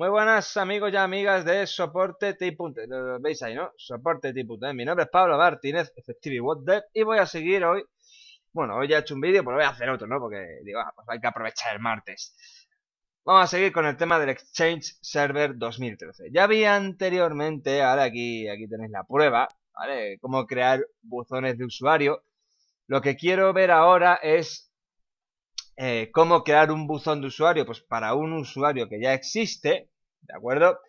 Muy buenas amigos y amigas de Soporte T.E. veis ahí, ¿no? Soporte Mi nombre es Pablo Martínez, Effective y voy a seguir hoy. Bueno, hoy ya he hecho un vídeo, pero voy a hacer otro, ¿no? Porque digo, ah, pues hay que aprovechar el martes. Vamos a seguir con el tema del Exchange Server 2013. Ya vi anteriormente, ahora aquí, aquí tenéis la prueba, ¿vale? Cómo crear buzones de usuario. Lo que quiero ver ahora es eh, cómo crear un buzón de usuario, pues para un usuario que ya existe, ¿de acuerdo?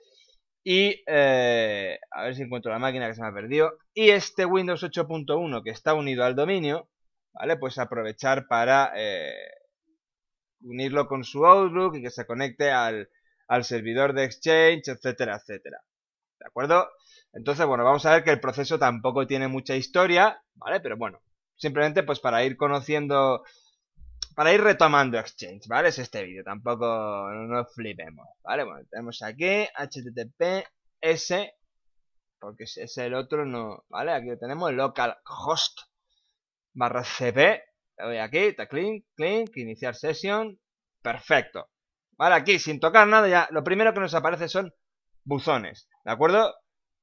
Y eh, a ver si encuentro la máquina que se me ha perdido. Y este Windows 8.1 que está unido al dominio, ¿vale? Pues aprovechar para eh, unirlo con su Outlook y que se conecte al servidor de Exchange, etcétera, etcétera. ¿De acuerdo? Entonces, bueno, vamos a ver que el proceso tampoco tiene mucha historia, ¿vale? Pero bueno, simplemente pues para ir conociendo para ir retomando Exchange, ¿vale? Es este vídeo, tampoco nos flipemos, ¿vale? Bueno, tenemos aquí HTTPS, porque es el otro, no, ¿vale? Aquí tenemos localhost barra CP, le doy aquí, clic, clic, iniciar sesión, perfecto. Vale, aquí sin tocar nada ya, lo primero que nos aparece son buzones, ¿de acuerdo?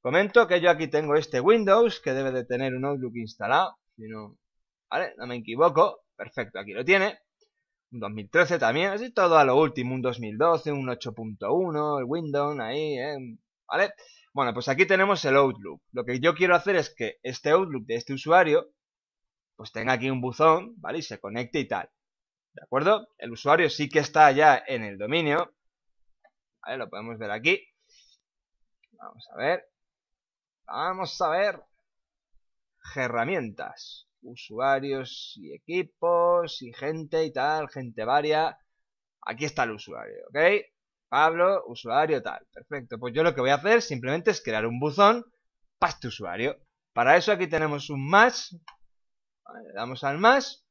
Comento que yo aquí tengo este Windows, que debe de tener un Outlook instalado, si no, ¿vale? No me equivoco, Perfecto, aquí lo tiene. Un 2013 también, así todo a lo último. Un 2012, un 8.1, el Windows, ahí, eh, ¿Vale? Bueno, pues aquí tenemos el Outlook. Lo que yo quiero hacer es que este Outlook de este usuario, pues tenga aquí un buzón, ¿vale? Y se conecte y tal. ¿De acuerdo? El usuario sí que está ya en el dominio. ¿Vale? Lo podemos ver aquí. Vamos a ver. Vamos a ver. Herramientas usuarios y equipos y gente y tal, gente varia. Aquí está el usuario, ¿ok? Pablo, usuario tal. Perfecto. Pues yo lo que voy a hacer simplemente es crear un buzón para este usuario. Para eso aquí tenemos un más. le damos al más.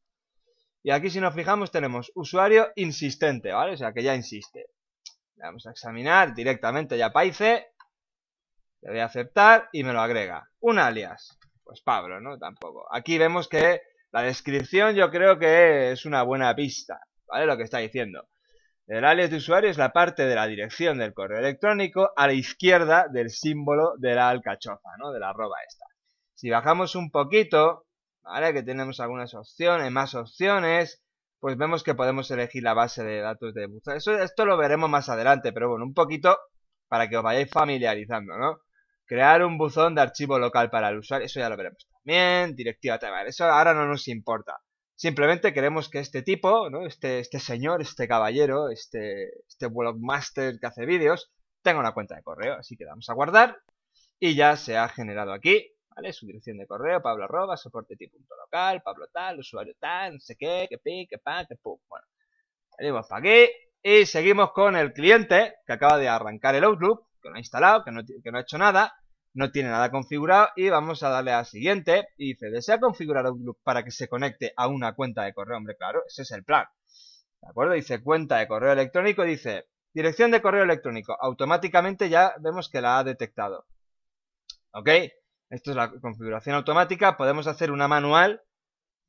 Y aquí si nos fijamos tenemos usuario insistente, ¿vale? O sea que ya insiste. Le vamos a examinar directamente ya Paice. Le voy a aceptar y me lo agrega. Un alias pues Pablo, ¿no? Tampoco. Aquí vemos que la descripción yo creo que es una buena pista, ¿vale? Lo que está diciendo. El alias de usuario es la parte de la dirección del correo electrónico a la izquierda del símbolo de la alcachofa, ¿no? De la arroba esta. Si bajamos un poquito, ¿vale? Que tenemos algunas opciones, más opciones, pues vemos que podemos elegir la base de datos de búsqueda. esto lo veremos más adelante, pero bueno, un poquito para que os vayáis familiarizando, ¿no? Crear un buzón de archivo local para el usuario, eso ya lo veremos también. Directiva tema. eso ahora no nos importa. Simplemente queremos que este tipo, ¿no? este, este señor, este caballero, este, este blogmaster que hace vídeos, tenga una cuenta de correo. Así que vamos a guardar y ya se ha generado aquí, ¿vale? Su dirección de correo, pablo arroba, soporte tipo local, pablo tal, usuario tal, no sé qué, que pi, que pa, que pum. Bueno, salimos para aquí y seguimos con el cliente que acaba de arrancar el Outlook no ha instalado, que no, ha hecho nada, no tiene nada configurado y vamos a darle a siguiente y dice, desea configurar Outlook para que se conecte a una cuenta de correo, hombre, claro, ese es el plan. ¿De acuerdo? Dice cuenta de correo electrónico dice dirección de correo electrónico. Automáticamente ya vemos que la ha detectado. ¿Ok? Esto es la configuración automática. Podemos hacer una manual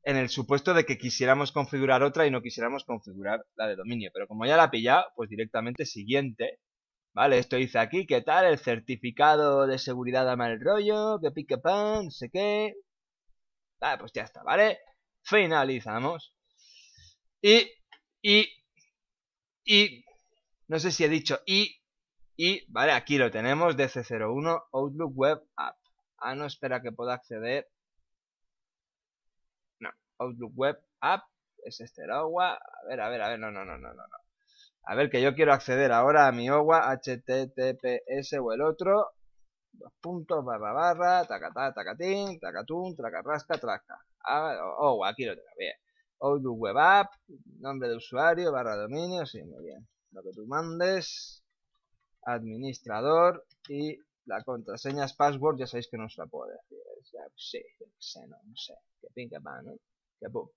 en el supuesto de que quisiéramos configurar otra y no quisiéramos configurar la de dominio. Pero como ya la ha pillado, pues directamente siguiente Vale, esto dice aquí, ¿qué tal? El certificado de seguridad a mal rollo, que pique pan, no sé qué. Vale, pues ya está, ¿vale? Finalizamos. Y, y, y, no sé si he dicho y, y, vale, aquí lo tenemos, DC01 Outlook Web App. Ah, no, espera que pueda acceder. No, Outlook Web App, es este el agua. A ver, a ver, a ver, no, no, no, no, no. A ver, que yo quiero acceder ahora a mi OWA, HTTPS o el otro. Dos puntos, barra, barra, tacatá, tacatín, tacatún, tracarrasca, trasca. Ah, OWA, aquí lo tengo, bien. Web App, nombre de usuario, barra dominio, sí, muy bien. Lo que tú mandes, administrador y la contraseña es password, ya sabéis que no os la puedo decir. Sí, sé, no, no sé. Que pan, Que pum.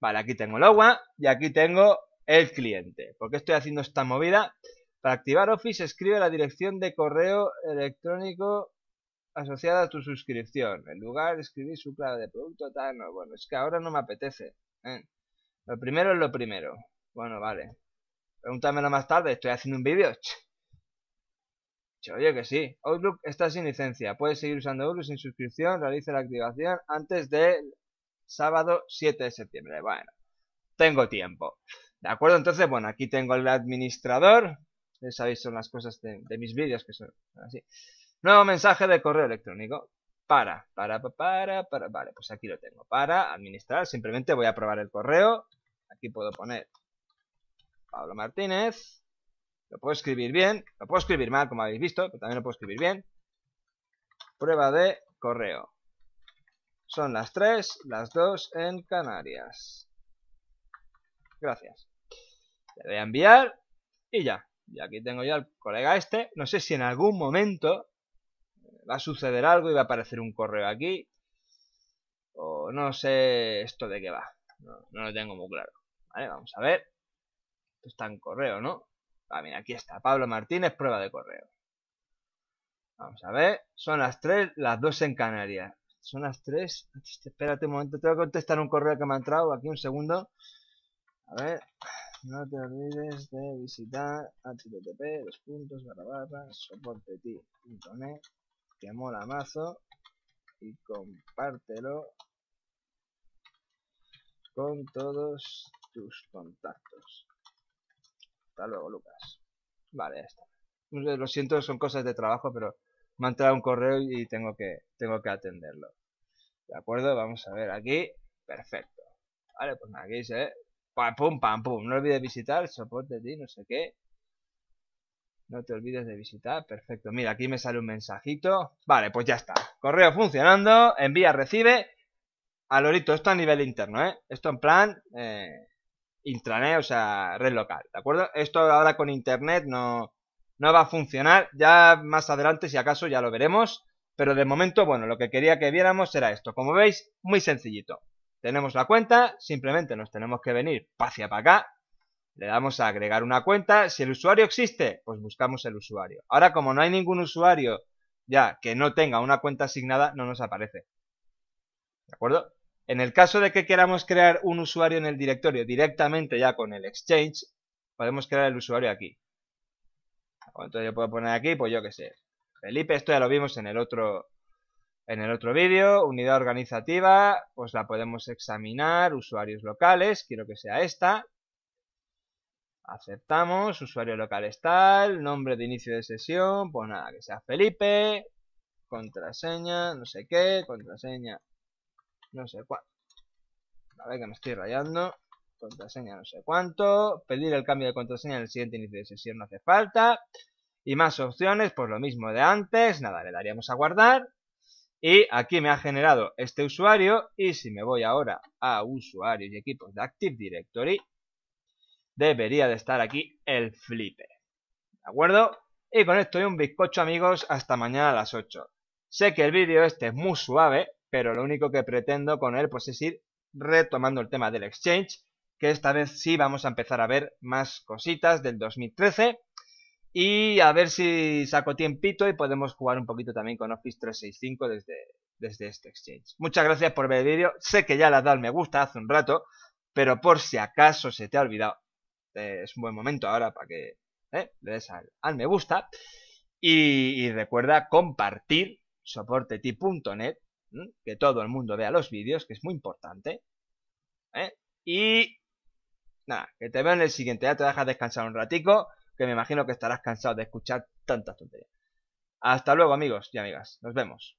Vale, aquí tengo el agua y aquí tengo el cliente. ¿Por qué estoy haciendo esta movida? Para activar Office escribe la dirección de correo electrónico asociada a tu suscripción. En lugar de escribir su clave de producto, tal, no. Bueno, es que ahora no me apetece. ¿eh? Lo primero es lo primero. Bueno, vale. Pregúntamelo más tarde, estoy haciendo un vídeo. Oye, que sí. Outlook está sin licencia. Puedes seguir usando Outlook sin suscripción. Realiza la activación antes del sábado 7 de septiembre. Bueno, tengo tiempo. ¿De acuerdo? Entonces, bueno, aquí tengo el administrador. Ya sabéis, son las cosas de, mis vídeos que son así. Nuevo mensaje de correo electrónico. Para, para, para, para. Vale, pues aquí lo tengo. Para administrar. Simplemente voy a probar el correo. Aquí puedo poner Pablo Martínez. Lo puedo escribir bien. Lo puedo escribir mal, como habéis visto, pero también lo puedo escribir bien. Prueba de correo. Son las tres, las dos en Canarias. Gracias. Le a enviar y ya. Y aquí tengo yo al colega este. No sé si en algún momento eh, va a suceder algo y va a aparecer un correo aquí. O no sé esto de qué va. No, lo tengo muy claro. Vale, vamos a ver. Esto está en correo, ¿no? Ah, mira, aquí está. Pablo Martínez, prueba de correo. Vamos a ver. Son las 3, las 2 en Canarias. Son las 3. Espérate un momento. Tengo que contestar un correo que me ha entrado. Aquí un segundo. A ver. No te olvides de visitar http dos puntos que mola mazo y compártelo con todos tus contactos. Hasta luego, Lucas. Vale, ya está. Lo siento, son cosas de trabajo, pero me ha entrado un correo y tengo que, tengo que atenderlo. ¿De acuerdo? Vamos a ver aquí. Perfecto. Vale, pues nada, aquí eh pum, pam, pum. No olvides visitar el soporte de ti, no sé qué. No te olvides de visitar. Perfecto. Mira, aquí me sale un mensajito. Vale, pues ya está. Correo funcionando. Envía, recibe. Alorito, esto a nivel interno, ¿eh? Esto en plan eh, intranet, o sea, red local, ¿de acuerdo? Esto ahora con internet no va a funcionar. Ya más adelante, si acaso, ya lo veremos. Pero de momento, bueno, lo que quería que viéramos era esto. Como veis, muy sencillito. Tenemos la cuenta, simplemente nos tenemos que venir hacia para acá. Le damos a agregar una cuenta. Si el usuario existe, pues buscamos el usuario. Ahora, como no hay ningún usuario ya que no tenga una cuenta asignada, no nos aparece. ¿De acuerdo? En el caso de que queramos crear un usuario en el directorio directamente ya con el Exchange, podemos crear el usuario aquí. Entonces yo puedo poner aquí, pues yo qué sé. Felipe, esto ya lo vimos en el otro, en el otro vídeo, unidad organizativa, pues la podemos examinar, usuarios locales, quiero que sea esta. Aceptamos, usuario local es tal, nombre de inicio de sesión, pues nada, que sea Felipe, contraseña, no sé qué, contraseña, no sé cuál. A ver que me estoy rayando. Contraseña no sé cuánto. Pedir el cambio de contraseña en el siguiente inicio de sesión no hace falta. Y más opciones, pues lo mismo de antes. Nada, le daríamos a guardar. Y aquí me ha generado este usuario y si me voy ahora a usuarios y equipos de Active Directory, debería de estar aquí el flipper. ¿De acuerdo? Y con esto y un bizcocho amigos hasta mañana a las 8. Sé que el vídeo este es muy suave, pero lo único que pretendo con él pues es ir retomando el tema del Exchange, que esta vez sí vamos a empezar a ver más cositas del 2013 y a ver si saco tiempito y podemos jugar un poquito también con Office 365 desde, desde este exchange. Muchas gracias por ver el vídeo. Sé que ya le has dado me gusta hace un rato, pero por si acaso se te ha olvidado, eh, es un buen momento ahora para que eh, le des al, me gusta. Y, recuerda compartir soporteti.net, que todo el mundo vea los vídeos, que es muy importante. ¿eh? Y nada, que te veo en el siguiente. Ya te dejas descansar un ratico que me imagino que estarás cansado de escuchar tantas tonterías. Hasta luego amigos y amigas, nos vemos.